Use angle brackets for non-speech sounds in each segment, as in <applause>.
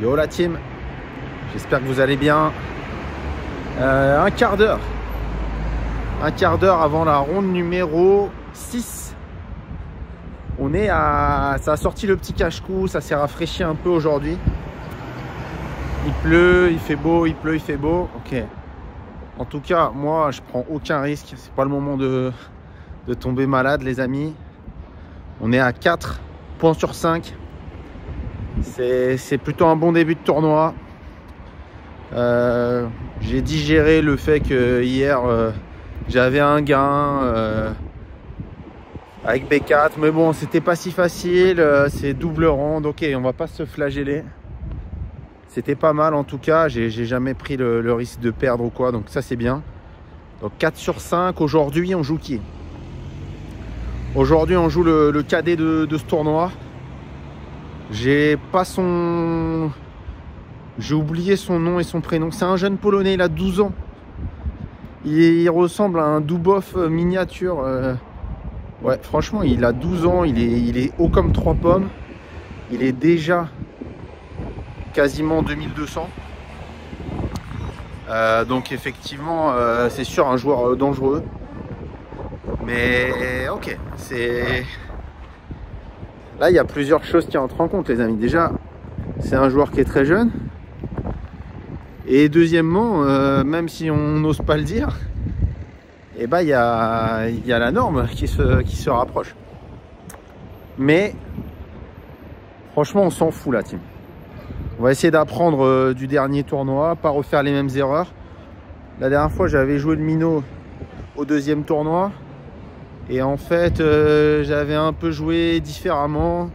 Yo la team, j'espère que vous allez bien. Euh, un quart d'heure, un quart d'heure avant la ronde numéro 6. On est à. Ça a sorti le petit cache-cou, ça s'est rafraîchi un peu aujourd'hui. Il pleut, il fait beau, il pleut, il fait beau. Ok. En tout cas, moi, je prends aucun risque. C'est pas le moment de, de tomber malade, les amis. On est à 4 points sur 5 c'est plutôt un bon début de tournoi. Euh, j'ai digéré le fait que hier euh, j'avais un gain euh, avec B4, mais bon, c'était pas si facile. c'est double ronde, ok, on va pas se flageller. C'était pas mal en tout cas, j'ai jamais pris le, risque de perdre ou quoi, donc ça c'est bien. Donc 4 sur 5, aujourd'hui on joue qui Aujourd'hui on joue le, cadet de ce tournoi. J'ai pas son. J'ai oublié son nom et son prénom. C'est un jeune polonais, il a 12 ans. Il, ressemble à un Dubov euh, miniature. Euh. Ouais, franchement, il a 12 ans, il est, il est haut comme trois pommes. Il est déjà quasiment 2200. Euh, donc effectivement, c'est sûr un joueur dangereux. Mais ok, c'est... Là, il y a plusieurs choses qui entrent en compte, les amis. Déjà, c'est un joueur qui est très jeune. Et deuxièmement, euh, même si on n'ose pas le dire, eh ben, il, y a, la norme qui se, rapproche. Mais franchement, on s'en fout la team. On va essayer d'apprendre euh, du dernier tournoi, pas refaire les mêmes erreurs. La dernière fois, j'avais joué le Mino au deuxième tournoi. Et en fait, euh, j'avais un peu joué différemment.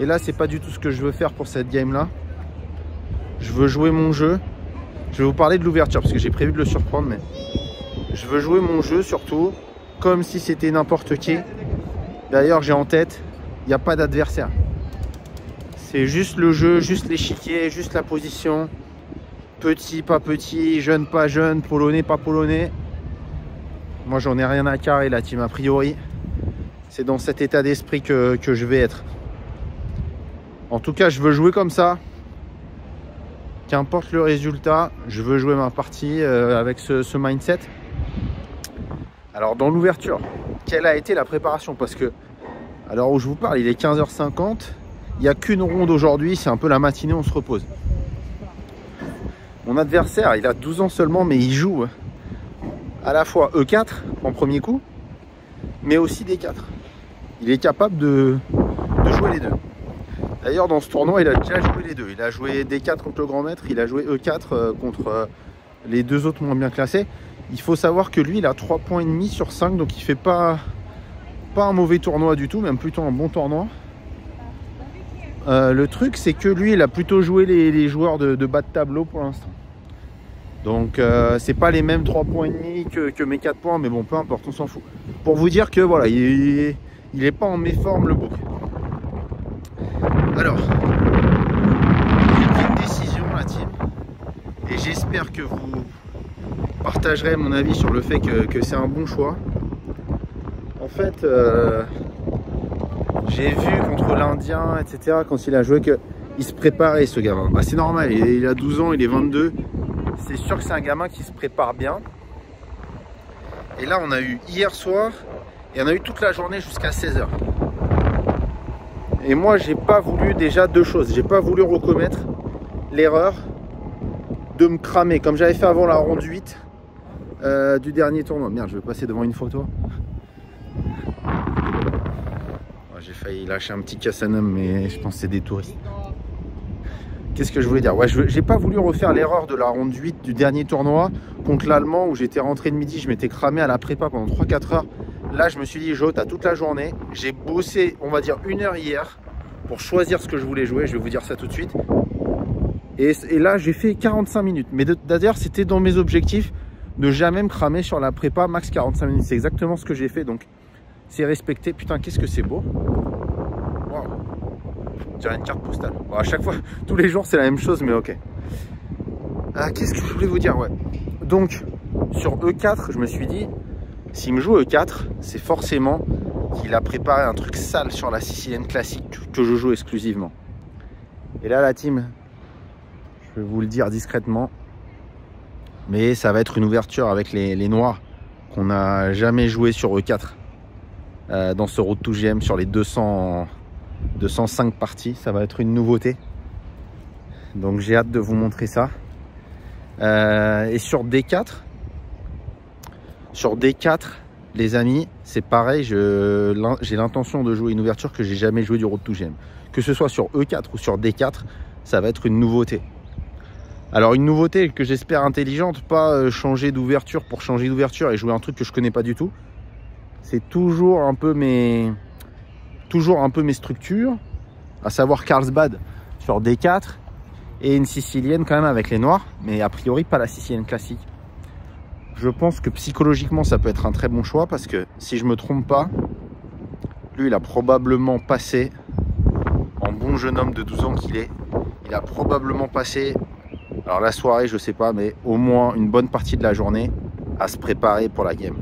Et là, c'est pas du tout ce que je veux faire pour cette game-là. Je veux jouer mon jeu. Je vais vous parler de l'ouverture parce que j'ai prévu de le surprendre, mais je veux jouer mon jeu surtout comme si c'était n'importe qui. D'ailleurs, j'ai en tête, il n'y a pas d'adversaire. C'est juste le jeu, juste l'échiquier, juste la position. Petit, pas petit, jeune, pas jeune, polonais, pas polonais. Moi, j'en ai rien à carrer, la team, a priori. C'est dans cet état d'esprit que, je vais être. En tout cas, je veux jouer comme ça. Qu'importe le résultat, je veux jouer ma partie euh, avec ce, mindset. Alors, dans l'ouverture, quelle a été la préparation Parce que, à l'heure où je vous parle, il est 15h50. Il n'y a qu'une ronde aujourd'hui. C'est un peu la matinée, on se repose. Mon adversaire, il a 12 ans seulement, mais il joue. Hein à la fois E4 en premier coup, mais aussi D4. Il est capable de, jouer les deux. D'ailleurs, dans ce tournoi, il a déjà joué les deux. Il a joué D4 contre le grand maître, il a joué E4 euh, contre euh, les deux autres moins bien classés. Il faut savoir que lui, il a 3 points et demi sur 5, donc il fait pas, pas un mauvais tournoi du tout, même plutôt un bon tournoi. Euh, le truc, c'est que lui, il a plutôt joué les, joueurs de bas de tableau pour l'instant. Donc euh, c'est pas les mêmes 3 points et demi que, mes 4 points, mais bon peu importe, on s'en fout. Pour vous dire que voilà, il, est pas en méforme le bouc. Alors, une décision la team. Et j'espère que vous partagerez mon avis sur le fait que, c'est un bon choix. En fait, euh, j'ai vu contre l'Indien, etc., quand il a joué, il se préparait ce gamin. Bah, c'est normal, il a 12 ans, il est 22 c'est sûr que c'est un gamin qui se prépare bien. Et là, on a eu hier soir et on a eu toute la journée jusqu'à 16h. Et moi, j'ai pas voulu déjà deux choses. J'ai pas voulu recommettre l'erreur de me cramer comme j'avais fait avant la ronde 8 euh, du dernier tournoi. Merde, je vais passer devant une photo. J'ai failli lâcher un petit cassanum, mais je pense que c'est des touristes. Qu'est-ce que je voulais dire Ouais, j'ai pas voulu refaire l'erreur de la ronde 8 du dernier tournoi contre l'Allemand où j'étais rentré de midi, je m'étais cramé à la prépa pendant 3-4 heures. Là, je me suis dit, Jo, à toute la journée. J'ai bossé, on va dire, une heure hier pour choisir ce que je voulais jouer. Je vais vous dire ça tout de suite. Et, et là, j'ai fait 45 minutes. Mais d'ailleurs, c'était dans mes objectifs de jamais me cramer sur la prépa max 45 minutes. C'est exactement ce que j'ai fait. Donc, c'est respecté. Putain, qu'est-ce que c'est beau sur une carte postale. à chaque fois, <laughs> tous les jours, c'est la même chose, mais ok. Ah, qu'est-ce que je voulais vous dire ouais. Donc, sur E4, je me suis dit, s'il me joue E4, c'est forcément qu'il a préparé un truc sale sur la sicilienne classique que je joue exclusivement. Et là, la team, je vais vous le dire discrètement, mais ça va être une ouverture avec les, noirs qu'on n'a jamais joué sur E4 euh, dans ce road to GM sur les 200 de 105 parties. Ça va être une nouveauté. Donc j'ai hâte de vous montrer ça. Euh, et sur D4, sur D4, les amis, c'est pareil, j'ai l'intention de jouer une ouverture que j'ai jamais joué du Road to GM. Que ce soit sur E4 ou sur D4, ça va être une nouveauté. Alors une nouveauté que j'espère intelligente, pas euh, changer d'ouverture pour changer d'ouverture et jouer un truc que je connais pas du tout. C'est toujours un peu mes, toujours un peu mes structures, à savoir Carlsbad sur D4 et une sicilienne quand même avec les noirs, mais a priori pas la sicilienne classique. Je pense que psychologiquement ça peut être un très bon choix parce que si je me trompe pas, lui il a probablement passé, en bon jeune homme de 12 ans qu'il est, il a probablement passé, alors la soirée je sais pas, mais au moins une bonne partie de la journée à se préparer pour la game.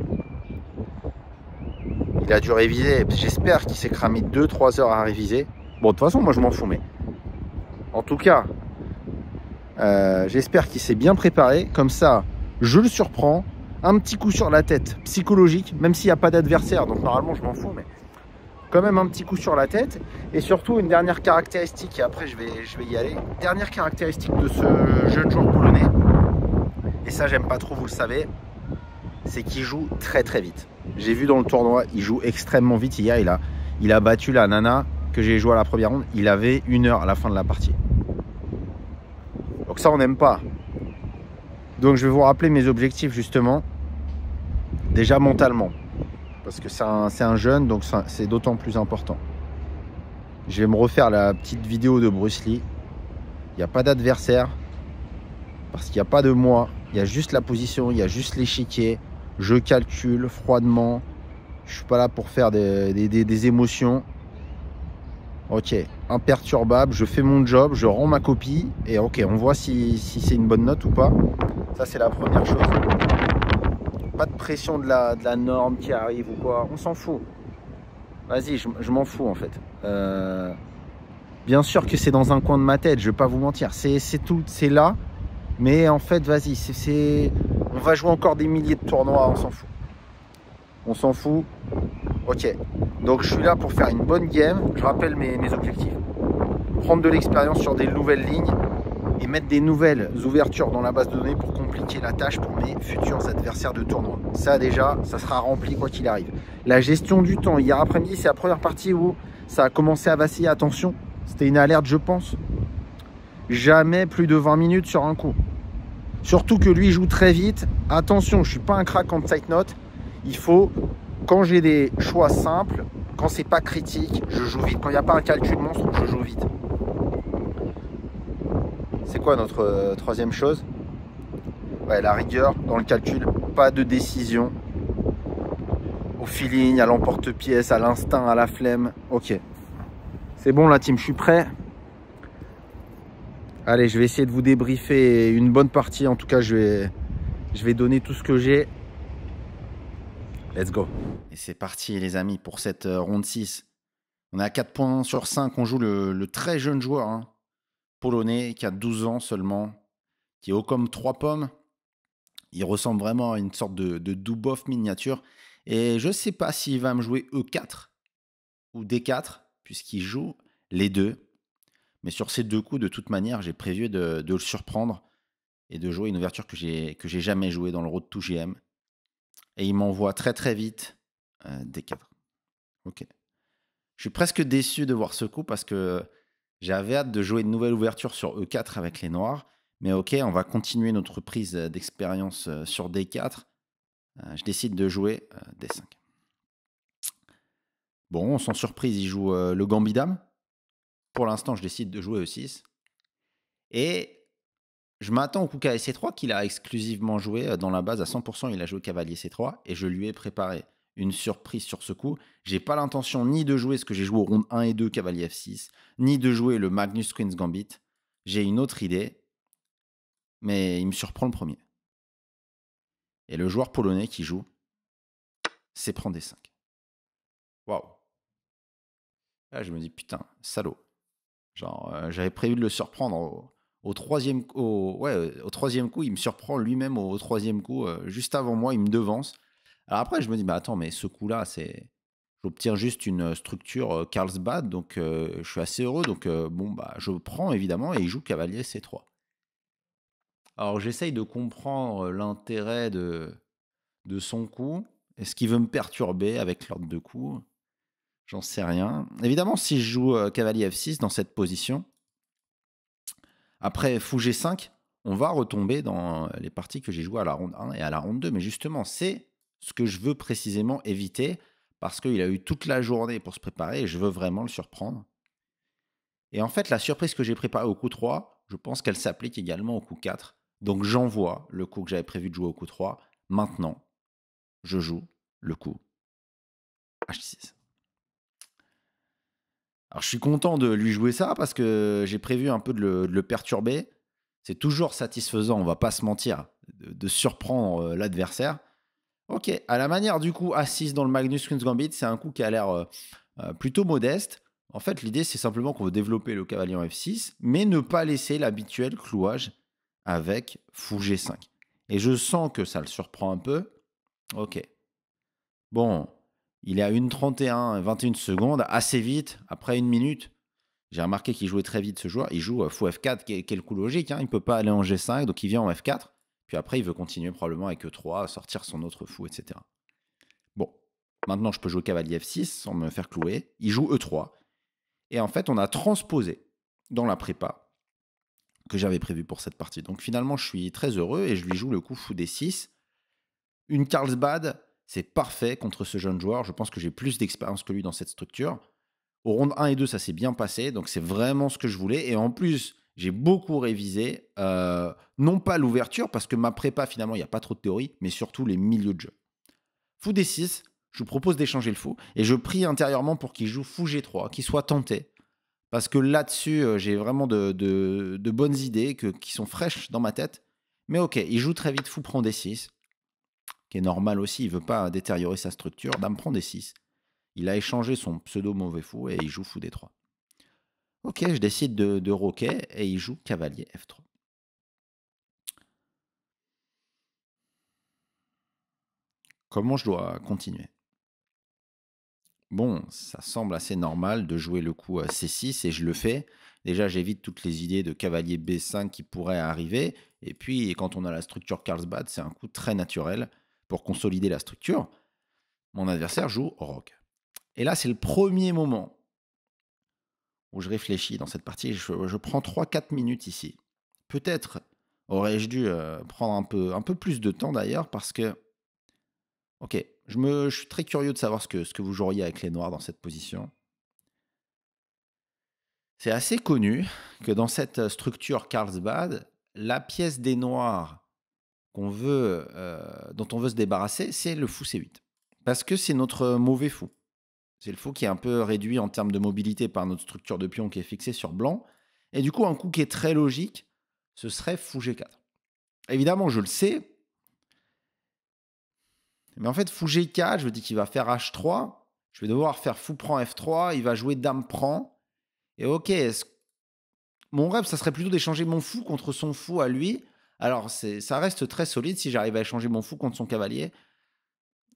Il a dû réviser. J'espère qu'il s'est cramé 2-3 heures à réviser. Bon, de toute façon, moi, je m'en fous, mais... En tout cas, euh, j'espère qu'il s'est bien préparé. Comme ça, je le surprends. Un petit coup sur la tête psychologique, même s'il n'y a pas d'adversaire. Donc, normalement, je m'en fous, mais quand même un petit coup sur la tête. Et surtout, une dernière caractéristique, et après, je vais, je vais y aller. Dernière caractéristique de ce jeune joueur polonais, et ça, j'aime pas trop, vous le savez, c'est qu'il joue très très vite. J'ai vu dans le tournoi, il joue extrêmement vite. Hier, il a, il a battu la nana que j'ai joué à la première ronde. Il avait une heure à la fin de la partie. Donc ça, on n'aime pas. Donc je vais vous rappeler mes objectifs justement. Déjà mentalement. Parce que c'est un, un, jeune, donc c'est d'autant plus important. Je vais me refaire la petite vidéo de Bruce Lee. Il n'y a pas d'adversaire. Parce qu'il n'y a pas de moi. Il y a juste la position, il y a juste l'échiquier. Je calcule froidement. Je suis pas là pour faire des, émotions. Ok, imperturbable, je fais mon job, je rends ma copie et ok, on voit si, c'est une bonne note ou pas. Ça, c'est la première chose. Pas de pression de la, norme qui arrive ou quoi, on s'en fout. Vas-y, je, m'en fous en fait. Euh, bien sûr que c'est dans un coin de ma tête, je vais pas vous mentir. C'est tout, c'est là. Mais en fait, vas-y, c'est on va jouer encore des milliers de tournois, on s'en fout. On s'en fout. Ok. Donc je suis là pour faire une bonne game. Je rappelle mes, mes objectifs. Prendre de l'expérience sur des nouvelles lignes et mettre des nouvelles ouvertures dans la base de données pour compliquer la tâche pour mes futurs adversaires de tournoi. Ça déjà, ça sera rempli quoi qu'il arrive. La gestion du temps, hier après-midi, c'est la première partie où ça a commencé à vaciller. Attention, c'était une alerte, je pense. Jamais plus de 20 minutes sur un coup. Surtout que lui joue très vite. Attention, je ne suis pas un crack en tight note. Il faut, quand j'ai des choix simples, quand c'est pas critique, je joue vite. Quand il n'y a pas un calcul monstre, je joue vite. C'est quoi notre euh, troisième chose ouais, La rigueur dans le calcul, pas de décision. Au feeling, à l'emporte-pièce, à l'instinct, à la flemme. Ok. C'est bon la team, je suis prêt. Allez, je vais essayer de vous débriefer une bonne partie. En tout cas, je vais, je vais donner tout ce que j'ai. Let's go. Et c'est parti, les amis, pour cette euh, ronde 6. On est à 4 points sur 5. On joue le, très jeune joueur hein, polonais qui a 12 ans seulement, qui est haut comme 3 pommes. Il ressemble vraiment à une sorte de, de Dubov miniature. Et je ne sais pas s'il va me jouer E4 ou D4, puisqu'il joue les deux. Mais sur ces deux coups, de toute manière, j'ai prévu de, le surprendre et de jouer une ouverture que j'ai que j'ai jamais jouée dans le road tout GM. Et il m'envoie très très vite euh, d 4. Ok. Je suis presque déçu de voir ce coup parce que j'avais hâte de jouer une nouvelle ouverture sur E4 avec les noirs. Mais ok, on va continuer notre prise d'expérience euh, sur D4. Euh, je décide de jouer D5. Bon, sans surprise, il joue le Gambidam pour l'instant, je décide de jouer E6. Et je m'attends au coup ksc 3 e qu'il a exclusivement joué euh, dans la base à 100%. Il a joué cavalier C3 e et je lui ai préparé une surprise sur ce coup. J'ai pas l'intention ni de jouer ce que j'ai joué au round 1 et 2 cavalier F6, ni de jouer le Magnus Queen's Gambit. J'ai une autre idée, mais il me surprend le premier. Et le joueur polonais qui joue, c'est prendre des 5. Waouh. Là, je me dis putain, salaud. Genre, euh, j'avais prévu de le surprendre au, troisième, euh, au, troisième coup. Il me surprend lui-même au, troisième coup, euh, juste avant moi, il me devance. Alors après, je me dis, bah attends, mais ce coup-là, c'est, j'obtiens juste une structure Carlsbad, donc je suis assez heureux. Donc bon, bah je prends évidemment et il joue cavalier C3. Alors j'essaye de comprendre l'intérêt de, son coup est ce qu'il veut me perturber avec l'ordre de coup. J'en sais rien. Évidemment, si je joue euh, cavalier F6 dans cette position, après fou G5, on va retomber dans les parties que j'ai jouées à la ronde 1 et à la ronde 2. Mais justement, c'est ce que je veux précisément éviter parce qu'il a eu toute la journée pour se préparer et je veux vraiment le surprendre. Et en fait, la surprise que j'ai préparée au coup 3, je pense qu'elle s'applique également au coup 4. Donc j'envoie le coup que j'avais prévu de jouer au coup 3. Maintenant, je joue le coup H6. Alors je suis content de lui jouer ça parce que j'ai prévu un peu de le, perturber. C'est toujours satisfaisant, on va pas se mentir, de, surprendre euh, l'adversaire. Ok, à la manière du coup A6 dans le Magnus Queen's Gambit, c'est un coup qui a l'air euh, euh, plutôt modeste. En fait, l'idée, c'est simplement qu'on veut développer le cavalier en F6, mais ne pas laisser l'habituel clouage avec fou G5. Et je sens que ça le surprend un peu. Ok. Bon, il est à 31 21 secondes, assez vite, après une minute. J'ai remarqué qu'il jouait très vite ce joueur. Il joue euh, fou F4, qui est, coup logique. Hein. Il ne peut pas aller en G5, donc il vient en F4. Puis après, il veut continuer probablement avec E3, sortir son autre fou, etc. Bon, maintenant je peux jouer cavalier F6 sans me faire clouer. Il joue E3. Et en fait, on a transposé dans la prépa que j'avais prévu pour cette partie. Donc finalement, je suis très heureux et je lui joue le coup fou D6. Une Carlsbad c'est parfait contre ce jeune joueur. Je pense que j'ai plus d'expérience que lui dans cette structure. Au round 1 et 2, ça s'est bien passé. Donc, c'est vraiment ce que je voulais. Et en plus, j'ai beaucoup révisé, euh, non pas l'ouverture, parce que ma prépa, finalement, il n'y a pas trop de théorie, mais surtout les milieux de jeu. Fou D6, je vous propose d'échanger le fou. Et je prie intérieurement pour qu'il joue fou G3, qu'il soit tenté. Parce que là-dessus, euh, j'ai vraiment de, bonnes idées qui sont fraîches dans ma tête. Mais ok, il joue très vite, fou prend D6 qui est normal aussi, il veut pas détériorer sa structure, Dame bah, prend des 6. Il a échangé son pseudo mauvais fou et il joue fou des 3. Ok, je décide de, roquer et il joue cavalier F3. Comment je dois continuer Bon, ça semble assez normal de jouer le coup à C6 et je le fais. Déjà, j'évite toutes les idées de cavalier B5 qui pourraient arriver. Et puis, quand on a la structure Carlsbad, c'est un coup très naturel pour consolider la structure, mon adversaire joue au rock. Et là, c'est le premier moment où je réfléchis dans cette partie. Je, prends 3-4 minutes ici. Peut-être aurais-je dû euh, prendre un peu, un peu plus de temps d'ailleurs parce que, ok, je, me, suis très curieux de savoir ce que, ce que vous joueriez avec les noirs dans cette position. C'est assez connu que dans cette structure Carlsbad, la pièce des noirs qu'on veut, euh, dont on veut se débarrasser, c'est le fou C8. Parce que c'est notre mauvais fou. C'est le fou qui est un peu réduit en termes de mobilité par notre structure de pion qui est fixée sur blanc. Et du coup, un coup qui est très logique, ce serait fou G4. Évidemment, je le sais. Mais en fait, fou G4, je veux dis qu'il va faire H3. Je vais devoir faire fou prend F3. Il va jouer dame prend. Et ok, mon rêve, ça serait plutôt d'échanger mon fou contre son fou à lui alors, ça reste très solide si j'arrive à échanger mon fou contre son cavalier.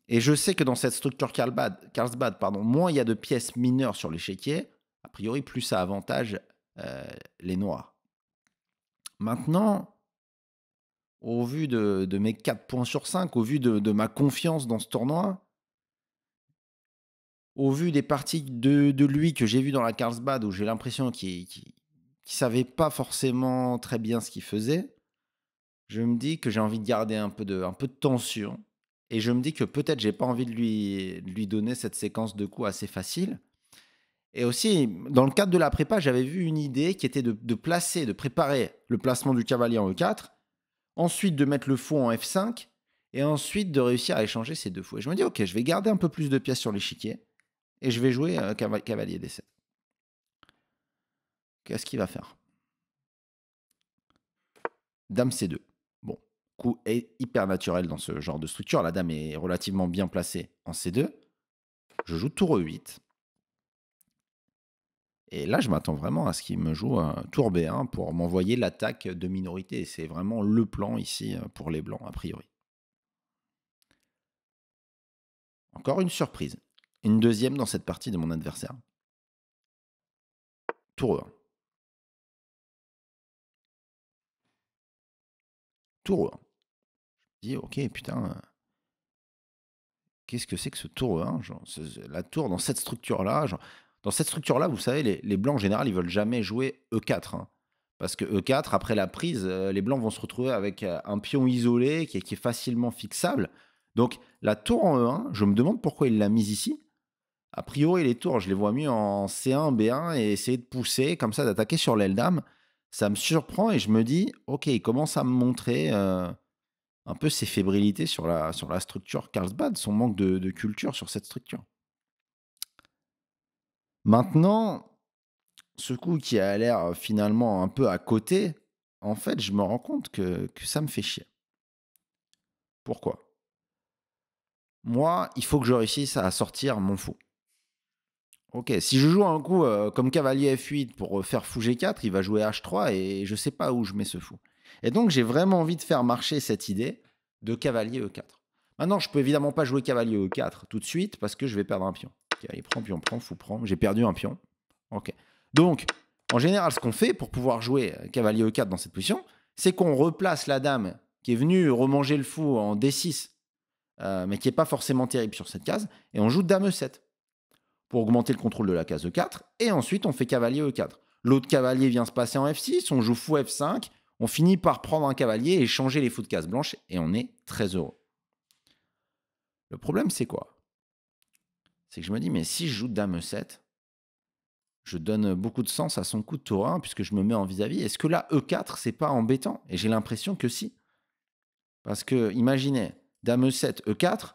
Et je sais que dans cette structure Carlsbad, Carlsbad pardon, moins il y a de pièces mineures sur l'échiquier, a priori, plus ça avantage euh, les noirs. Maintenant, au vu de, mes 4 points sur 5, au vu de, ma confiance dans ce tournoi, au vu des parties de, lui que j'ai vues dans la Carlsbad où j'ai l'impression qu'il ne savait pas forcément très bien ce qu'il faisait, je me dis que j'ai envie de garder un peu de, un peu de tension. Et je me dis que peut-être j'ai pas envie de lui, lui donner cette séquence de coups assez facile. Et aussi, dans le cadre de la prépa, j'avais vu une idée qui était de, placer, de préparer le placement du cavalier en E4, ensuite de mettre le fou en F5, et ensuite de réussir à échanger ces deux fous. Et je me dis, ok, je vais garder un peu plus de pièces sur l'échiquier, et je vais jouer euh, cavalier D7. Qu'est-ce qu'il va faire Dame C2 est hyper naturel dans ce genre de structure. La dame est relativement bien placée en C2. Je joue tour E8. Et là, je m'attends vraiment à ce qu'il me joue tour B1 pour m'envoyer l'attaque de minorité. C'est vraiment le plan ici euh, pour les blancs, a priori. Encore une surprise. Une deuxième dans cette partie de mon adversaire. Tour 1 Tour 1 ok, putain, euh, qu'est-ce que c'est que ce tour 1 hein, La tour dans cette structure-là, dans cette structure-là, vous savez, les, blancs en général, ils veulent jamais jouer E4. Hein. parce que E4, après la prise, euh, les blancs vont se retrouver avec euh, un pion isolé qui est, facilement fixable. Donc la tour en E1, je me demande pourquoi il l'a mise ici. A priori, les tours, je les vois mieux en C1, B1 et essayer de pousser, comme ça, d'attaquer sur l'aile dame. Ça me surprend et je me dis, ok, il commence à me montrer un peu ses fébrilités sur la, sur la structure Carlsbad, son manque de, culture sur cette structure. Maintenant, ce coup qui a l'air euh, finalement un peu à côté, en fait, je me rends compte que, ça me fait chier. Pourquoi Moi, il faut que je réussisse à sortir mon fou. Ok, si je joue un coup euh, comme cavalier F8 pour euh, faire fou G4, il va jouer H3 et je sais pas où je mets ce fou. Et donc, j'ai vraiment envie de faire marcher cette idée de cavalier E4. Maintenant, je peux évidemment pas jouer cavalier E4 tout de suite parce que je vais perdre un pion. Il prend, pion, prend, fou, prend. J'ai perdu un pion. Ok. Donc, en général, ce qu'on fait pour pouvoir jouer euh, cavalier E4 dans cette position, c'est qu'on replace la dame qui est venue remanger le fou en D6, euh, mais qui n'est pas forcément terrible sur cette case, et on joue dame E7 pour augmenter le contrôle de la case E4, et ensuite on fait cavalier E4. L'autre cavalier vient se passer en F6, on joue fou F5, on finit par prendre un cavalier et changer les fous de case blanche et on est très heureux. Le problème, c'est quoi C'est que je me dis, mais si je joue Dame 7, je donne beaucoup de sens à son coup de tour 1 puisque je me mets en vis-à-vis. Est-ce que là, E4, c'est pas embêtant Et j'ai l'impression que si. Parce que, imaginez, Dame 7 E4,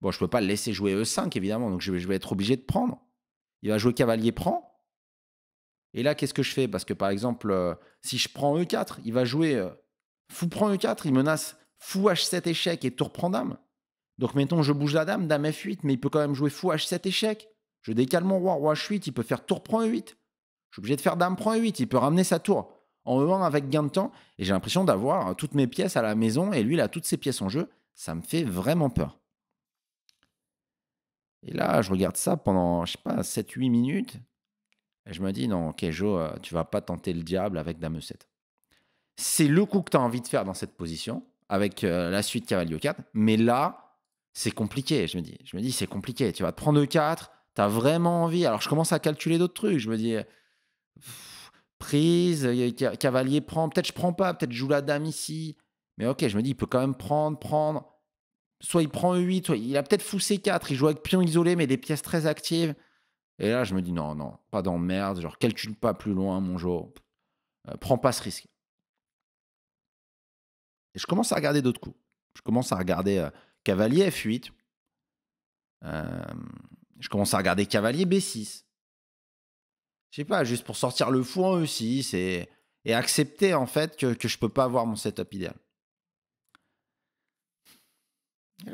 bon, je peux pas le laisser jouer E5, évidemment, donc je vais, je vais être obligé de prendre. Il va jouer cavalier prend. Et là, qu'est-ce que je fais Parce que par exemple, euh, si je prends E4, il va jouer euh, fou prend E4, il menace fou H7 échec et tour prend dame. Donc mettons, je bouge la dame, dame F8, mais il peut quand même jouer fou H7 échec. Je décale mon roi, roi H8, il peut faire tour prend E8. Je suis obligé de faire dame prend E8, il peut ramener sa tour en E1 avec gain de temps. Et j'ai l'impression d'avoir euh, toutes mes pièces à la maison et lui, il a toutes ses pièces en jeu. Ça me fait vraiment peur. Et là, je regarde ça pendant, je sais pas, 7-8 minutes je me dis, non, Kejo, okay, euh, tu vas pas tenter le diable avec Dame 7. C'est le coup que tu as envie de faire dans cette position, avec euh, la suite Cavalier 4. Mais là, c'est compliqué, je me dis. Je me dis, c'est compliqué. Tu vas te prendre le 4, tu as vraiment envie. Alors, je commence à calculer d'autres trucs. Je me dis, prise, euh, Cavalier prend. Peut-être je prends pas, peut-être je joue la Dame ici. Mais ok, je me dis, il peut quand même prendre, prendre. Soit il prend E8, soit il a peut-être fou C4, il joue avec pion isolé, mais des pièces très actives. Et là, je me dis non, non, pas merde, genre calcule pas plus loin, mon jour. Euh, prends pas ce risque. Et je commence à regarder d'autres coups. Je commence à regarder euh, cavalier F8. Euh, je commence à regarder cavalier B6. Je sais pas, juste pour sortir le fou en E6 et, accepter en fait que, que je peux pas avoir mon setup idéal.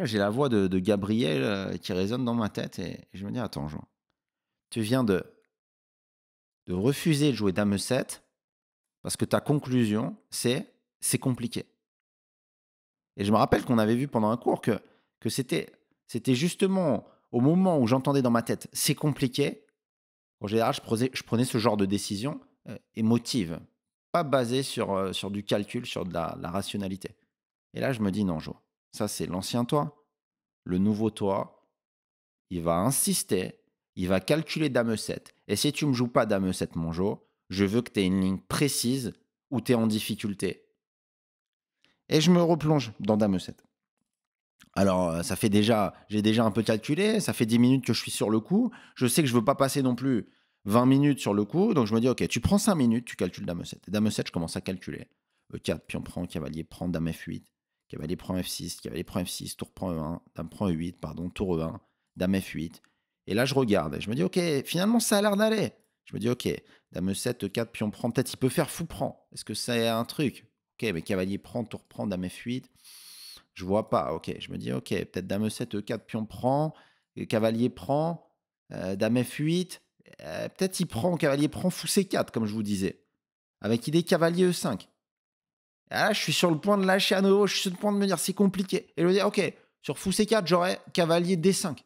j'ai la voix de, Gabriel qui résonne dans ma tête et, et je me dis attends, Jean tu viens de, de refuser de jouer Dame 7 parce que ta conclusion, c'est c'est compliqué. Et je me rappelle qu'on avait vu pendant un cours que, c'était, c'était justement au moment où j'entendais dans ma tête c'est compliqué, en général, je prenais, ce genre de décision euh, émotive, pas basée euh, sur, du calcul, sur de la, la, rationalité. Et là, je me dis non, Jo, ça c'est l'ancien toi. Le nouveau toi, il va insister il va calculer Dame 7. Et si tu me joues pas Dame 7, mon jour, je veux que tu aies une ligne précise où tu es en difficulté. Et je me replonge dans Dame 7. Alors, euh, ça fait déjà, j'ai déjà un peu calculé, ça fait 10 minutes que je suis sur le coup. Je sais que je veux pas passer non plus 20 minutes sur le coup. Donc, je me dis, OK, tu prends 5 minutes, tu calcules Dame 7. Et Dame 7, je commence à calculer. E4, euh, on prend, cavalier prend, Dame F8, cavalier prend F6, cavalier prend F6, tour prend E1, Dame prend E8, pardon, tour E1, Dame F8, et là, je regarde et je me dis, OK, finalement, ça a l'air d'aller. Je me dis, OK, dame 7, 4, pion prend, peut-être il peut faire fou prend. Est-ce que c'est un truc Ok, mais cavalier prend, tour prend, dame F8. Je vois pas. Ok, je me dis, ok, peut-être dame 7 E4, pion prend, cavalier prend, euh, dame F8. Euh, peut-être il prend, cavalier prend, fou C4, comme je vous disais. Avec idée cavalier E5. là, je suis sur le point de lâcher à nouveau, je suis sur le point de me dire, c'est compliqué. Et je me dis, ok, sur fou C4, j'aurais cavalier D5.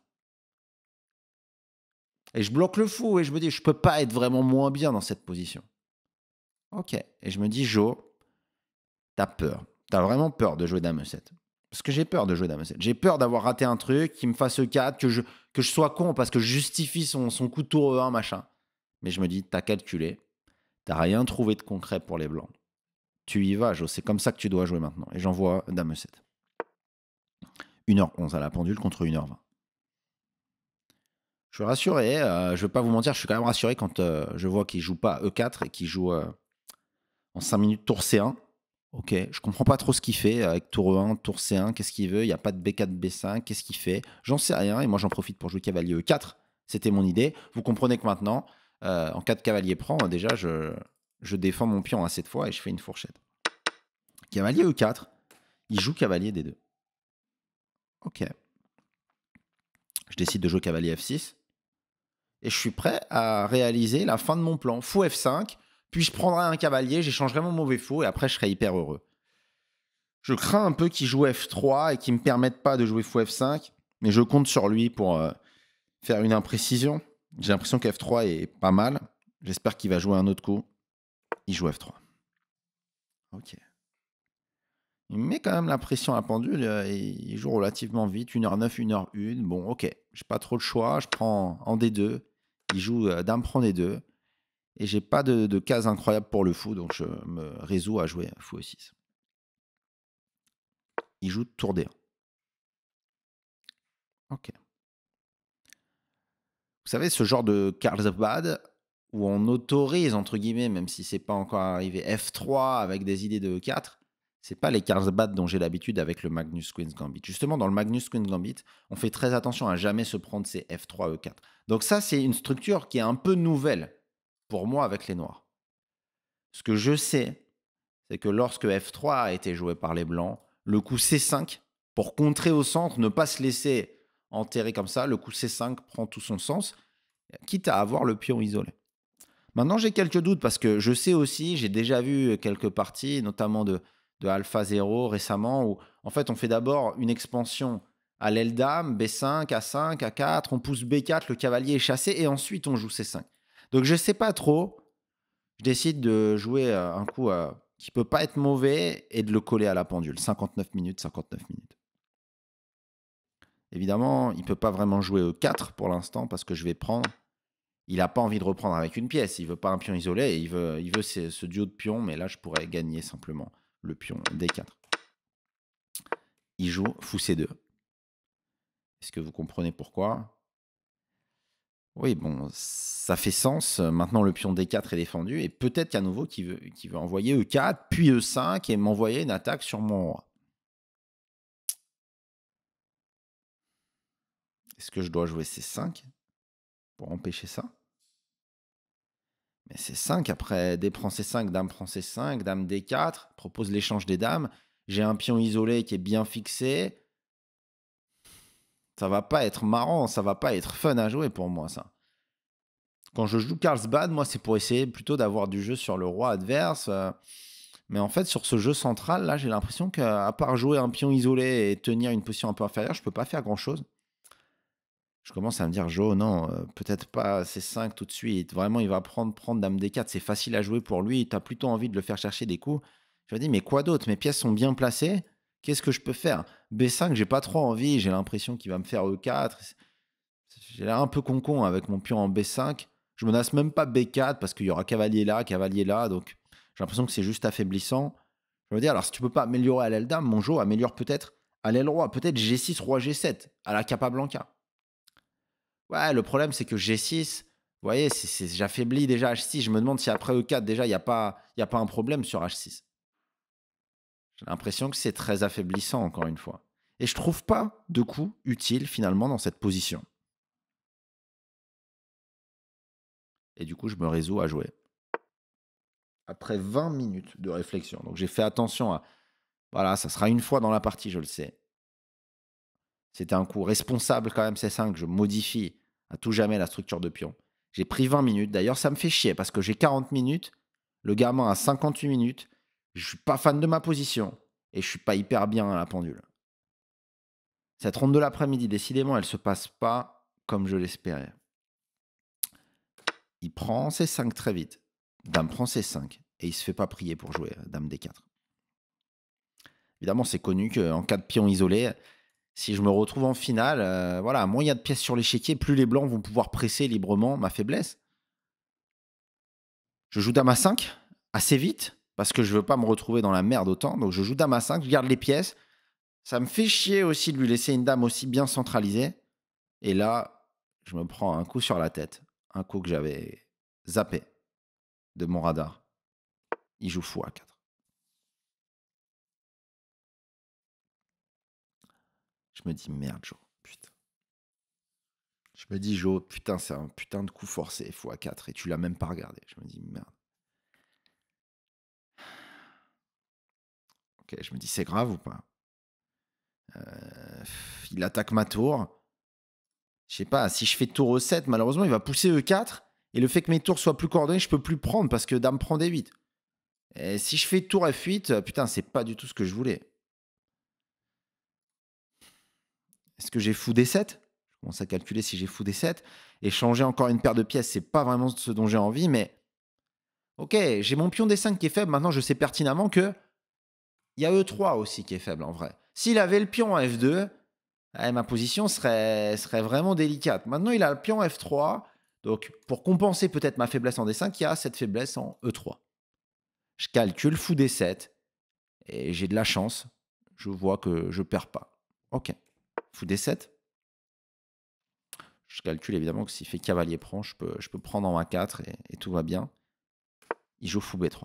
Et je bloque le fou et je me dis, je peux pas être vraiment moins bien dans cette position. Ok. Et je me dis, Joe, t'as peur. T'as vraiment peur de jouer Dame 7. Parce que j'ai peur de jouer Dame 7. J'ai peur d'avoir raté un truc, qui me fasse 4, que je, que je sois con parce que je justifie son, son coup de euh, tour 1, machin. Mais je me dis, t'as calculé. T'as rien trouvé de concret pour les Blancs. Tu y vas, Joe. C'est comme ça que tu dois jouer maintenant. Et j'envoie Dame 7. 1h11 à la pendule contre 1h20. Je suis rassuré. Euh, je ne vais pas vous mentir, je suis quand même rassuré quand euh, je vois qu'il ne joue pas E4 et qu'il joue euh, en 5 minutes tour C1. Ok, je comprends pas trop ce qu'il fait avec tour e 1, tour C1, qu'est-ce qu'il veut Il n'y a pas de B4, B5, qu'est-ce qu'il fait J'en sais rien et moi j'en profite pour jouer cavalier E4. C'était mon idée. Vous comprenez que maintenant, en cas de cavalier prend, déjà je, défends mon pion à cette fois et je fais une fourchette. Cavalier E4, il joue cavalier D2. Ok. Je décide de jouer cavalier F6 et je suis prêt à réaliser la fin de mon plan. Fou F5, puis je prendrai un cavalier, j'échangerai mon mauvais fou et après je serai hyper heureux. Je crains un peu qu'il joue F3 et qu'il ne me permette pas de jouer fou F5, mais je compte sur lui pour euh, faire une imprécision. J'ai l'impression que F3 est pas mal. J'espère qu'il va jouer un autre coup. Il joue F3. Ok. Il met quand même la pression à la pendule. il joue relativement vite. 1h09, 1h01. Bon, ok. J'ai pas trop de choix. Je prends en D2. Il joue euh, d'un prend des deux. Et j'ai pas de, case incroyable pour le fou, donc je me résous à jouer fou e 6. Il joue tour D1. Ok. Vous savez, ce genre de Carlsbad où on autorise, entre guillemets, même si c'est pas encore arrivé, F3 avec des idées de 4, c'est pas les 15-bats dont j'ai l'habitude avec le Magnus Queen's Gambit. Justement, dans le Magnus Queen's Gambit, on fait très attention à jamais se prendre ces F3, E4. Donc ça, c'est une structure qui est un peu nouvelle pour moi avec les Noirs. Ce que je sais, c'est que lorsque F3 a été joué par les Blancs, le coup C5, pour contrer au centre, ne pas se laisser enterrer comme ça, le coup C5 prend tout son sens, quitte à avoir le pion isolé. Maintenant, j'ai quelques doutes parce que je sais aussi, j'ai déjà vu quelques parties, notamment de, de Alpha 0 récemment, où en fait on fait d'abord une expansion à l'aile B5, A5, A4, on pousse B4, le cavalier est chassé, et ensuite on joue C5. Donc je sais pas trop, je décide de jouer euh, un coup qui euh, qui peut pas être mauvais et de le coller à la pendule. 59 minutes, 59 minutes. Évidemment, il peut pas vraiment jouer E4 pour l'instant parce que je vais prendre. Il n'a pas envie de reprendre avec une pièce. Il veut pas un pion isolé. il veut, il veut ce, ce duo de pions. Mais là, je pourrais gagner simplement le pion D4. Il joue fou C2. Est-ce que vous comprenez pourquoi Oui, bon, ça fait sens. Maintenant, le pion D4 est défendu. Et peut-être qu'à nouveau, qui veut, qui veut envoyer E4, puis E5 et m'envoyer une attaque sur mon roi. Est-ce que je dois jouer C5 pour empêcher ça c'est 5 après. D prend C5, dame prend C5, dame D4, propose l'échange des dames. J'ai un pion isolé qui est bien fixé. Ça va pas être marrant, ça va pas être fun à jouer pour moi, ça. Quand je joue Carlsbad, moi, c'est pour essayer plutôt d'avoir du jeu sur le roi adverse. Euh. Mais en fait, sur ce jeu central, là, j'ai l'impression qu'à part jouer un pion isolé et tenir une position un peu inférieure, je peux pas faire grand-chose je commence à me dire, Joe, non, euh, peut-être pas C5 tout de suite. Vraiment, il va prendre, prendre Dame D4. C'est facile à jouer pour lui. Tu as plutôt envie de le faire chercher des coups. Je me dis, mais quoi d'autre Mes pièces sont bien placées. Qu'est-ce que je peux faire B5, j'ai pas trop envie. J'ai l'impression qu'il va me faire E4. J'ai l'air un peu con-con avec mon pion en B5. Je menace même pas B4 parce qu'il y aura cavalier là, cavalier là. Donc, j'ai l'impression que c'est juste affaiblissant. Je me dis, alors si tu peux pas améliorer à l'aile dame, mon Joe améliore peut-être à l'aile roi. Peut-être G6, roi G7 à la Capablanca. Ouais, le problème, c'est que G6, vous voyez, j'affaiblis déjà H6. Je me demande si après E4, déjà, il n'y a, pas, un problème sur H6. J'ai l'impression que c'est très affaiblissant, encore une fois. Et je ne trouve pas de coup utile, finalement, dans cette position. Et du coup, je me résous à jouer. Après 20 minutes de réflexion. Donc, j'ai fait attention à. Voilà, ça sera une fois dans la partie, je le sais. C'était un coup responsable quand même, C5. Je modifie à tout jamais la structure de pion. J'ai pris 20 minutes. D'ailleurs, ça me fait chier parce que j'ai 40 minutes. Le gamin a 58 minutes. Je suis pas fan de ma position et je suis pas hyper bien à la pendule. Cette ronde de l'après-midi, décidément, elle se passe pas comme je l'espérais. Il prend ses 5 très vite. Dame prend ses 5 et il se fait pas prier pour jouer euh, Dame D4. Évidemment, c'est connu qu'en cas de pion isolé, si je me retrouve en finale, euh, voilà, moins il y a de pièces sur l'échiquier, plus les blancs vont pouvoir presser librement ma faiblesse. Je joue dame à 5 assez vite parce que je veux pas me retrouver dans la merde autant. Donc je joue dame à 5, je garde les pièces. Ça me fait chier aussi de lui laisser une dame aussi bien centralisée. Et là, je me prends un coup sur la tête, un coup que j'avais zappé de mon radar. Il joue fou à 4. Je me dis, merde, Joe, putain. Je me dis, Joe, putain, c'est un putain de coup forcé, x4, et tu l'as même pas regardé. Je me dis, merde. Ok, je me dis, c'est grave ou pas euh, Il attaque ma tour. Je sais pas, si je fais tour E7, malheureusement, il va pousser E4, et le fait que mes tours soient plus coordonnées, je peux plus prendre, parce que dame prend D8. Et si je fais tour F8, euh, putain, c'est pas du tout ce que je voulais. est-ce que j'ai fou des 7 Je commence à calculer si j'ai fou des 7. Et changer encore une paire de pièces, c'est pas vraiment ce dont j'ai envie, mais ok, j'ai mon pion d 5 qui est faible. Maintenant, je sais pertinemment que il y a E3 aussi qui est faible en vrai. S'il avait le pion F2, eh, ma position serait, serait vraiment délicate. Maintenant, il a le pion F3. Donc, pour compenser peut-être ma faiblesse en D5, il y a cette faiblesse en E3. Je calcule fou D7 et j'ai de la chance. Je vois que je perds pas. Ok fou D7. Je calcule évidemment que s'il fait cavalier prend, je peux, je peux prendre en A4 et, tout va bien. Il joue fou B3.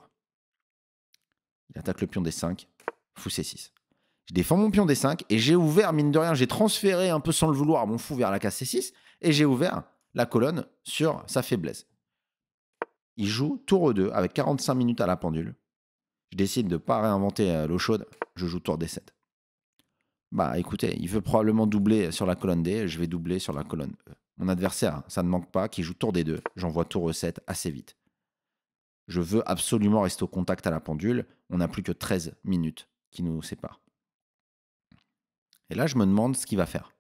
Il attaque le pion D5, fou C6. Je défends mon pion D5 et j'ai ouvert, mine de rien, j'ai transféré un peu sans le vouloir mon fou vers la case C6 et j'ai ouvert la colonne sur sa faiblesse. Il joue tour E2 avec 45 minutes à la pendule. Je décide de ne pas réinventer euh, l'eau chaude, je joue tour D7. Bah écoutez, il veut probablement doubler euh, sur la colonne D, je vais doubler sur la colonne E. Mon adversaire, hein, ça ne manque pas, qui joue tour des deux, j'envoie tour E7 assez vite. Je veux absolument rester au contact à la pendule, on n'a plus que 13 minutes qui nous séparent. Et là, je me demande ce qu'il va faire.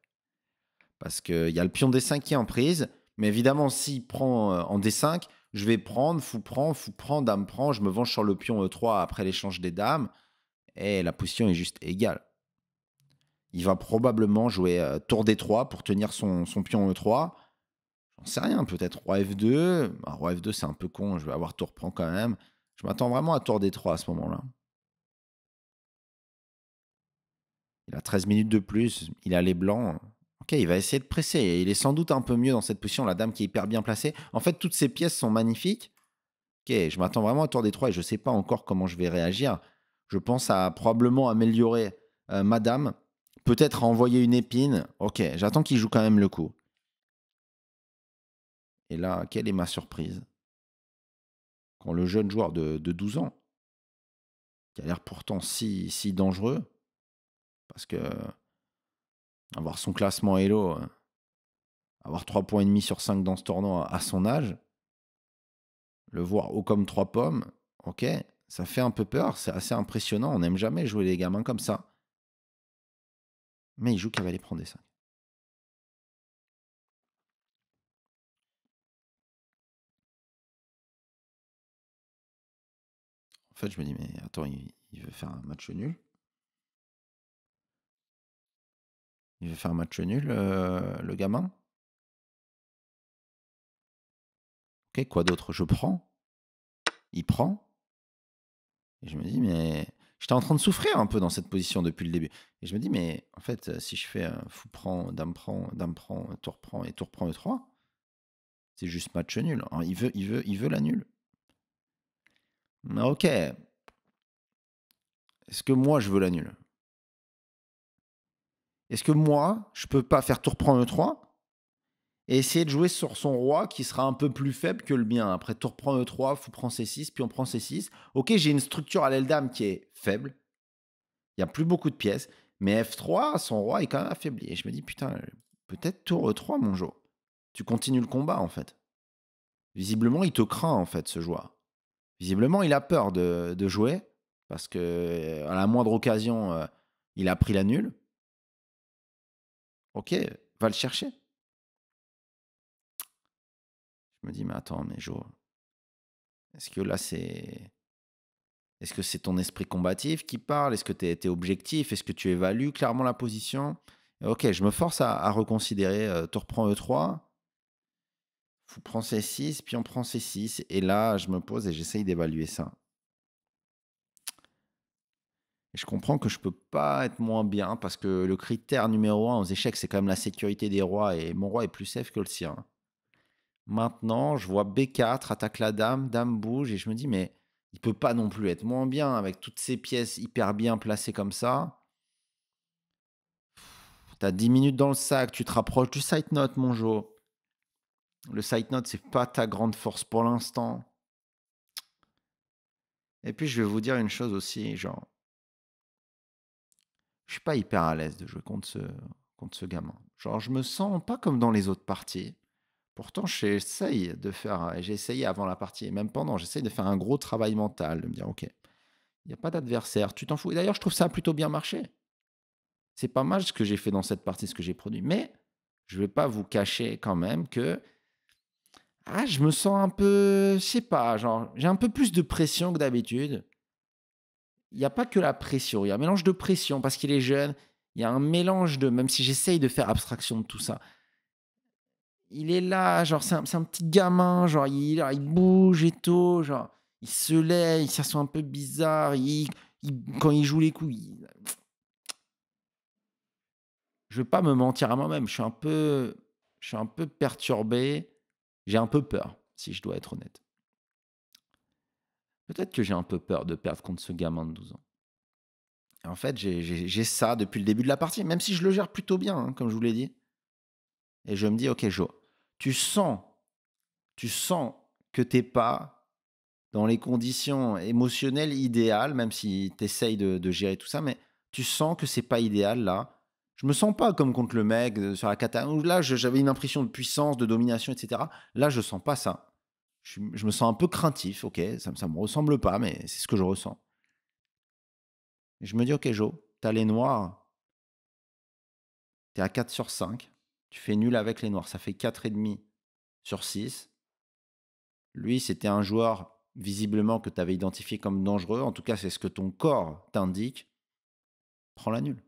Parce qu'il y a le pion D5 qui est en prise, mais évidemment, s'il prend euh, en D5, je vais prendre, fou prend, fou prend, dame prend, je me venge sur le pion E3 après l'échange des dames, et la position est juste égale il va probablement jouer euh, tour D3 pour tenir son, pion E3. J'en sais rien, peut-être roi F2. Bah, roi F2, c'est un peu con, hein, je vais avoir tour prend quand même. Je m'attends vraiment à tour D3 à ce moment-là. Il a 13 minutes de plus, il a les blancs. Ok, il va essayer de presser. il est sans doute un peu mieux dans cette position, la dame qui est hyper bien placée. En fait, toutes ces pièces sont magnifiques. Ok, je m'attends vraiment à tour des 3 et je ne sais pas encore comment je vais réagir. Je pense à probablement améliorer euh, ma dame peut-être envoyer une épine. Ok, j'attends qu'il joue quand même le coup. Et là, quelle est ma surprise Quand le jeune joueur de, 12 ans, qui a l'air pourtant si, si dangereux, parce que avoir son classement Hello, euh, avoir 3 points et demi sur 5 dans ce tournoi à son âge, le voir haut comme trois pommes, ok, ça fait un peu peur, c'est assez impressionnant, on n'aime jamais jouer les gamins comme ça mais il joue aller prendre des 5 En fait, je me dis, mais attends, il, veut faire un match nul. Il veut faire un match nul, euh, le gamin. Ok, quoi d'autre Je prends. Il prend. Et je me dis, mais j'étais en train de souffrir un peu dans cette position depuis le début. Et je me dis, mais en fait, euh, si je fais un fou prend, dame prend, dame prend, tour prend et tour prend E3, c'est juste match nul. Hein. Il veut, il veut, il veut la nulle. Ah, ok. Est-ce que moi, je veux la nulle Est-ce que moi, je peux pas faire tour prend E3 et essayer de jouer sur son roi qui sera un peu plus faible que le mien. Après, tour prend E3, fou prend C6, puis on prend C6. Ok, j'ai une structure à l'aile d'âme qui est faible. Il n'y a plus beaucoup de pièces. Mais F3, son roi est quand même affaibli. Et je me dis, putain, peut-être tour E3, mon jour. Tu continues le combat, en fait. Visiblement, il te craint, en fait, ce joueur. Visiblement, il a peur de, jouer. Parce que, euh, à la moindre occasion, euh, il a pris la nulle. Ok, va le chercher. Je me dis, mais attends, mais Jo, est-ce que là, c'est. Est-ce que c'est ton esprit combatif qui parle Est-ce que tu es, objectif Est-ce que tu évalues clairement la position Ok, je me force à, reconsidérer. Euh, tu reprends E3, tu prends C6, puis on prend C6. Et là, je me pose et j'essaye d'évaluer ça. je comprends que je peux pas être moins bien parce que le critère numéro un aux échecs, c'est quand même la sécurité des rois. Et mon roi est plus safe que le sien. Maintenant, je vois B4, attaque la dame, dame bouge, et je me dis, mais il peut pas non plus être moins bien avec toutes ces pièces hyper bien placées comme ça. T'as 10 minutes dans le sac, tu te rapproches du side note, mon Joe. Le side note, c'est pas ta grande force pour l'instant. Et puis, je vais vous dire une chose aussi, genre, je suis pas hyper à l'aise de jouer contre ce, ce gamin. Genre, je me sens pas comme dans les autres parties. Pourtant, j'essaye de faire, et j'ai essayé avant la partie, et même pendant, j'essaye de faire un gros travail mental, de me dire, OK, il n'y a pas d'adversaire, tu t'en fous. Et d'ailleurs, je trouve ça plutôt bien marché. C'est pas mal ce que j'ai fait dans cette partie, ce que j'ai produit. Mais je ne vais pas vous cacher quand même que ah, je me sens un peu, je sais pas, genre, j'ai un peu plus de pression que d'habitude. Il n'y a pas que la pression, il y a un mélange de pression parce qu'il est jeune, il y a un mélange de, même si j'essaye de faire abstraction de tout ça, il est là, genre, c'est un, petit gamin, genre, il, bouge et tout, genre, il se lève, il sent un peu bizarre, il, quand il joue les coups, Je veux pas me mentir à moi-même, je suis un peu, je suis un peu perturbé, j'ai un peu peur, si je dois être honnête. Peut-être que j'ai un peu peur de perdre contre ce gamin de 12 ans. en fait, j'ai ça depuis le début de la partie, même si je le gère plutôt bien, hein, comme je vous l'ai dit. Et je me dis, ok, Jo, tu sens, tu sens que t'es pas dans les conditions émotionnelles idéales, même si tu essayes de, gérer tout ça, mais tu sens que c'est pas idéal là. Je me sens pas comme contre le mec euh, sur la cata. Là, j'avais une impression de puissance, de domination, etc. Là, je sens pas ça. Je, me sens un peu craintif, ok, ça, ne me ressemble pas, mais c'est ce que je ressens. je me dis, ok, Joe, t'as les noirs, t'es à 4 sur 5. Tu fais nul avec les noirs. Ça fait 4,5 sur 6. Lui, c'était un joueur visiblement que tu avais identifié comme dangereux. En tout cas, c'est ce que ton corps t'indique. Prends la nulle.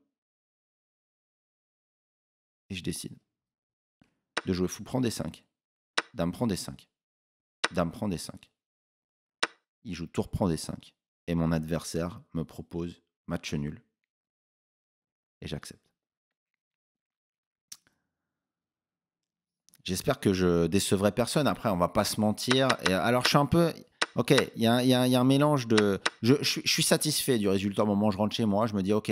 Et je décide de jouer fou. Prends des 5. Dame prend des 5. Dame prend des 5. Il joue tour prend des 5. Et mon adversaire me propose match nul. Et j'accepte. J'espère que je décevrai personne. Après, on va pas se mentir. Et alors, je suis un peu. Ok, il y, a, un mélange de. Je, suis satisfait du résultat au moment où je rentre chez moi. Je me dis, ok,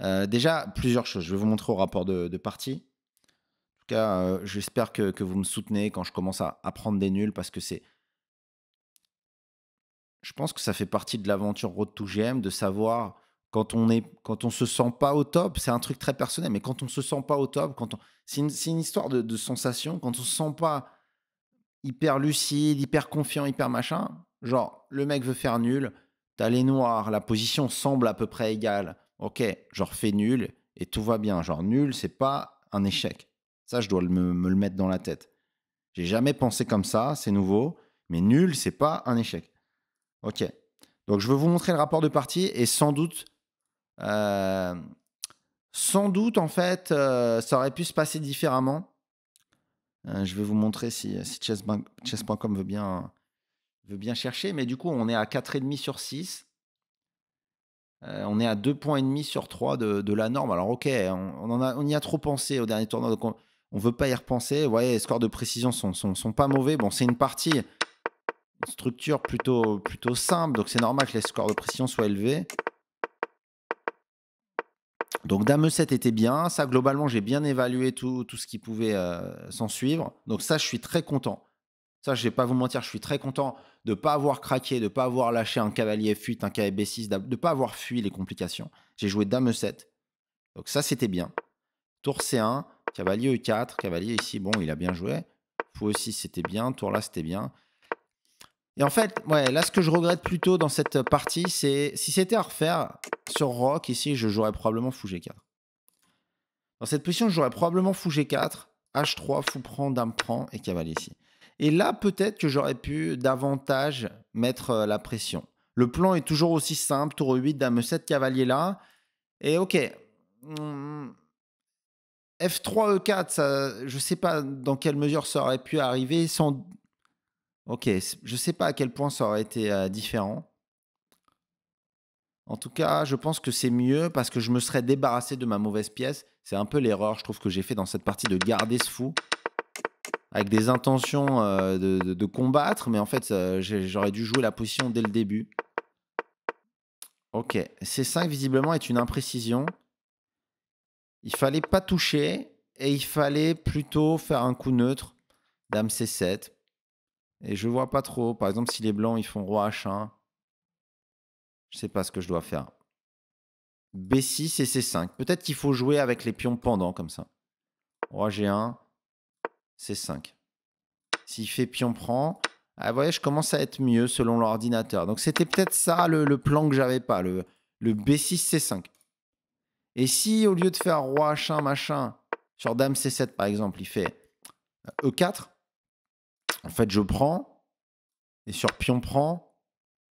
euh, déjà, plusieurs choses. Je vais vous montrer au rapport de, partie. En tout cas, euh, j'espère que, vous me soutenez quand je commence à, à prendre des nuls parce que c'est. Je pense que ça fait partie de l'aventure Road to GM de savoir quand on est quand on se sent pas au top c'est un truc très personnel mais quand on se sent pas au top quand c'est une, histoire de, sensation quand on se sent pas hyper lucide hyper confiant hyper machin genre le mec veut faire nul t'as les noirs la position semble à peu près égale ok genre fais nul et tout va bien genre nul c'est pas un échec ça je dois me, me le mettre dans la tête j'ai jamais pensé comme ça c'est nouveau mais nul c'est pas un échec ok donc je veux vous montrer le rapport de partie et sans doute euh, sans doute, en fait, euh, ça aurait pu se passer différemment. Euh, je vais vous montrer si, chess.com veut bien, veut chercher. Mais du coup, on est à 4,5 sur 6. on est à 2,5 points sur 3 de, la norme. Alors, OK, on, en on, y a trop pensé au dernier tournoi, donc on ne veut pas y repenser. Vous voyez, les scores de précision ne sont, pas mauvais. Bon, c'est une partie structure plutôt, plutôt simple, donc c'est normal que les scores de précision soient élevés. Donc Dame 7 était bien, ça globalement j'ai bien évalué tout, tout ce qui pouvait euh, s'en suivre. Donc ça je suis très content. Ça je vais pas vous mentir, je suis très content de ne pas avoir craqué, de ne pas avoir lâché un cavalier fuite, un kb6, de ne pas avoir fui les complications. J'ai joué Dame 7. Donc ça c'était bien. Tour C1, cavalier E4, cavalier ici, bon il a bien joué. Fou aussi e c'était bien, tour là c'était bien. Et en fait, ouais, là, ce que je regrette plutôt dans cette partie, c'est si c'était à refaire sur Rock, ici, je jouerais probablement Fou G4. Dans cette position, je jouerais probablement Fou G4, H3, Fou prend, Dame prend et Cavalier ici. Et là, peut-être que j'aurais pu davantage mettre euh, la pression. Le plan est toujours aussi simple, tour 8, Dame 7, Cavalier là. Et ok. Hmm, F3, E4, je ne sais pas dans quelle mesure ça aurait pu arriver sans Ok, je ne sais pas à quel point ça aurait été différent. En tout cas, je pense que c'est mieux parce que je me serais débarrassé de ma mauvaise pièce. C'est un peu l'erreur, je trouve, que j'ai fait dans cette partie de garder ce fou avec des intentions de, combattre, mais en fait, j'aurais dû jouer la position dès le début. Ok, C5 visiblement est une imprécision. Il fallait pas toucher et il fallait plutôt faire un coup neutre. Dame C7. Et je vois pas trop. Par exemple, si les blancs, ils font roi H1, je sais pas ce que je dois faire. B6 et C5. Peut-être qu'il faut jouer avec les pions pendant, comme ça. Roi G1, C5. S'il fait pion prend, ah, vous voyez, je commence à être mieux selon l'ordinateur. Donc c'était peut-être ça le, plan que j'avais pas, le, le B6, C5. Et si au lieu de faire roi H1, machin, sur dame C7 par exemple, il fait E4, euh, e en fait, je prends, et sur pion prend,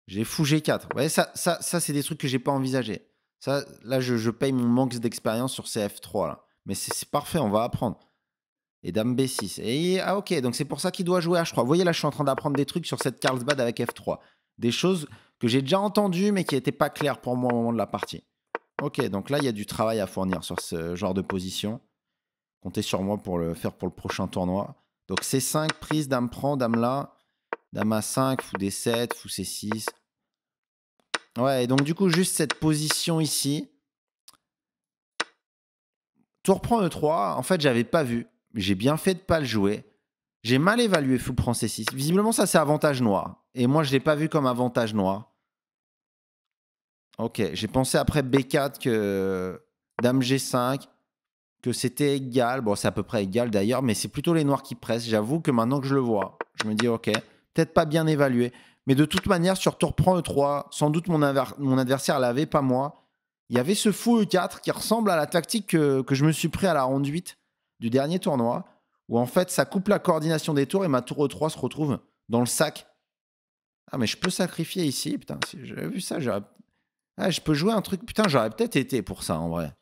j'ai fou G4. Vous ça, ça, ça c'est des trucs que n'ai pas envisagé. Ça, là, je, paye mon manque d'expérience sur CF3. Là. Mais c'est parfait, on va apprendre. Et Dame B6. Et, ah ok, donc c'est pour ça qu'il doit jouer H3. Vous voyez, là, je suis en train d'apprendre des trucs sur cette Carlsbad avec F3. Des choses que j'ai déjà entendues, mais qui n'étaient pas claires pour moi au moment de la partie. Ok, donc là, il y a du travail à fournir sur ce genre de position. Comptez sur moi pour le faire pour le prochain tournoi. Donc c 5 prises, dame prend, dame là, dame a 5, fou D7, fou C6. Ouais, et donc du coup, juste cette position ici. Tour prend E3, en fait, j'avais pas vu. J'ai bien fait de pas le jouer. J'ai mal évalué fou prend C6. Visiblement, ça, c'est avantage noir. Et moi, je l'ai pas vu comme avantage noir. Ok, j'ai pensé après B4 que dame G5 que c'était égal. Bon, c'est à peu près égal d'ailleurs, mais c'est plutôt les noirs qui pressent. J'avoue que maintenant que je le vois, je me dis, ok, peut-être pas bien évalué. Mais de toute manière, sur tour prend E3, sans doute mon, adversaire l'avait, pas moi. Il y avait ce fou E4 qui ressemble à la tactique que, je me suis pris à la ronde 8 du dernier tournoi, où en fait, ça coupe la coordination des tours et ma tour E3 se retrouve dans le sac. Ah, mais je peux sacrifier ici, putain, si j'avais vu ça, ah, je peux jouer un truc, putain, j'aurais peut-être été pour ça en vrai.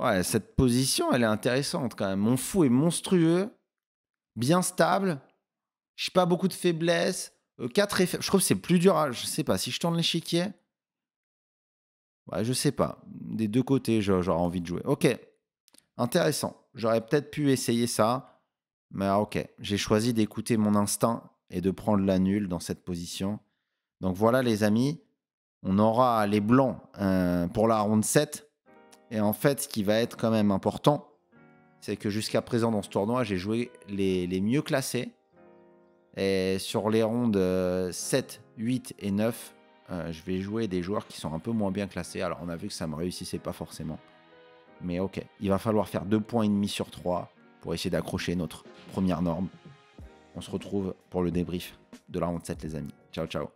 Ouais, cette position, elle est intéressante quand même. Mon fou est monstrueux, bien stable. Je pas beaucoup de faiblesses. Euh, je trouve que c'est plus dur. Je Je sais pas. Si je tourne l'échiquier. Ouais, je sais pas. Des deux côtés, j'aurais envie de jouer. Ok. Intéressant. J'aurais peut-être pu essayer ça. Mais ah, ok. J'ai choisi d'écouter mon instinct et de prendre la nulle dans cette position. Donc voilà, les amis. On aura les blancs euh, pour la ronde 7. Et en fait, ce qui va être quand même important, c'est que jusqu'à présent dans ce tournoi, j'ai joué les, mieux classés. Et sur les rondes 7, euh, 8 et 9, euh, je vais jouer des joueurs qui sont un peu moins bien classés. Alors on a vu que ça ne me réussissait pas forcément. Mais ok, il va falloir faire 2 points et demi sur 3 pour essayer d'accrocher notre première norme. On se retrouve pour le débrief de la ronde 7 les amis. Ciao ciao